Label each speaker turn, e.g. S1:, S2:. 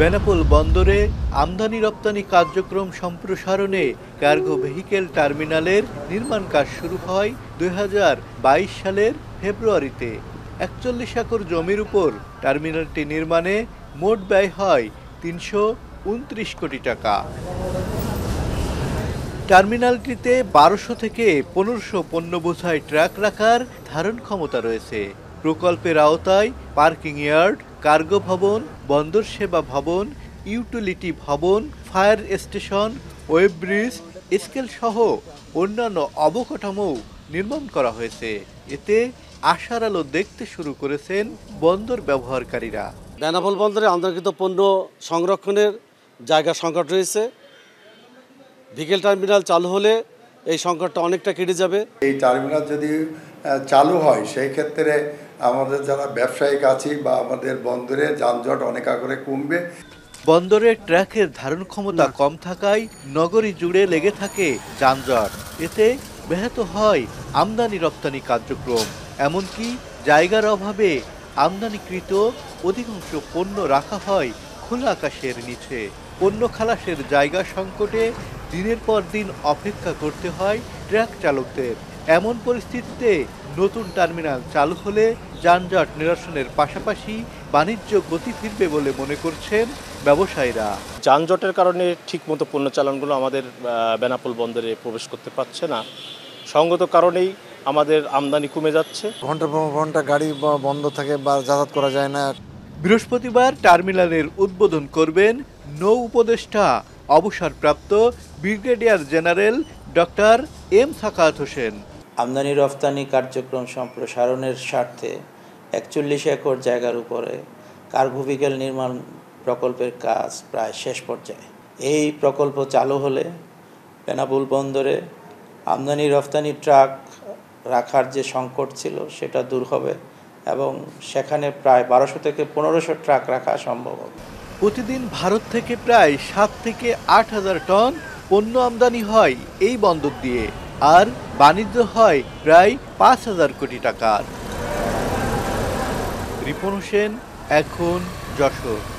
S1: বেনাপোল বন্দরে আমদানি রপ্তানি কার্যক্রম সম্প্রসারণে কার্গো ভেহিকেল টার্মিনালের নির্মাণ কাজ শুরু হয় দুই সালের ফেব্রুয়ারিতে একচল্লিশ একর জমির উপর টার্মিনালটি নির্মাণে মোট ব্যয় হয় তিনশো উনত্রিশ কোটি টাকা টার্মিনালটিতে বারোশো থেকে পনেরোশো পণ্য বোঝাই ট্রাক রাখার ধারণ ক্ষমতা রয়েছে প্রকল্পের আওতায় পার্কিং ইয়ার্ড কার্গো ভবন বন্দর সেবা ভবন ইউটিলিটি ভবন fire station weighbridge scale সহ অন্যান্য অবকাঠামো নির্মাণ করা হয়েছে এতে আশার আলো দেখতে শুরু করেছেন বন্দর ব্যবহারকারীরা বেনাপল বন্দরে আন্তর্জাতিক পণ্য সংরক্ষণের জায়গা সংকট রয়েছে বিকেল টার্মিনাল চালু হলে এই সংকটটা অনেকটা কেটে যাবে এই টার্মিনাল যদি চালু হয় সেই ক্ষেত্রে আমাদের যারা ব্যবসায়িক আছি বা আমাদের বন্দরে যানজট অনেকাগ্রে কমবে বন্দরে ট্র্যাকের ধারণ ক্ষমতা কম থাকায় নগরী জুড়ে লেগে থাকে যানজট এতে ব্যাহত হয় আমদানি রপ্তানি কার্যক্রম এমনকি জায়গার অভাবে আমদানিকৃত অধিকাংশ পণ্য রাখা হয় খোলা আকাশের নিচে পণ্য খালাসের জায়গা সংকটে দিনের পর দিন অপেক্ষা করতে হয় ট্র্যাক চালকদের এমন পরিস্থিতিতে নতুন টার্মিনাল চালু হলে যানজট নিরসনের পাশাপাশি বাণিজ্য গতি ফিরবে বলে মনে করছেন ব্যবসায়ীরা যানজটের কারণে ঠিকমতো পণ্য চালানগুলো আমাদের বেনাপোল বন্দরে প্রবেশ করতে পারছে না সঙ্গত কারণেই আমাদের আমদানি কমে যাচ্ছে ঘন্টা ঘন্টা গাড়ি বন্ধ থাকে বা যাতায়াত করা যায় না বৃহস্পতিবার টার্মিনালের উদ্বোধন করবেন নৌ উপদেষ্টা অবসরপ্রাপ্ত
S2: brigadier general doctor M Sakhawat Hossain আমদানি রফতানি কার্যক্রম সম্প্রসারণের স্বার্থে একচল্লিশ একর জায়গার উপরে কার্গোভিকেল নির্মাণ প্রকল্পের কাজ প্রায় শেষ পর্যায়ে এই প্রকল্প চালু হলে পেনাপুল বন্দরে আমদানি রফতানি ট্রাক রাখার যে সংকট ছিল সেটা দূর হবে এবং সেখানে প্রায় বারোশো থেকে পনেরোশো ট্রাক রাখা সম্ভব হবে
S1: প্রতিদিন ভারত থেকে প্রায় সাত থেকে আট হাজার টন পণ্য আমদানি হয় এই বন্দর দিয়ে আর বাণিজ্য হয় প্রায় পাঁচ হাজার কোটি টাকার রিপন হোসেন এখন যশোর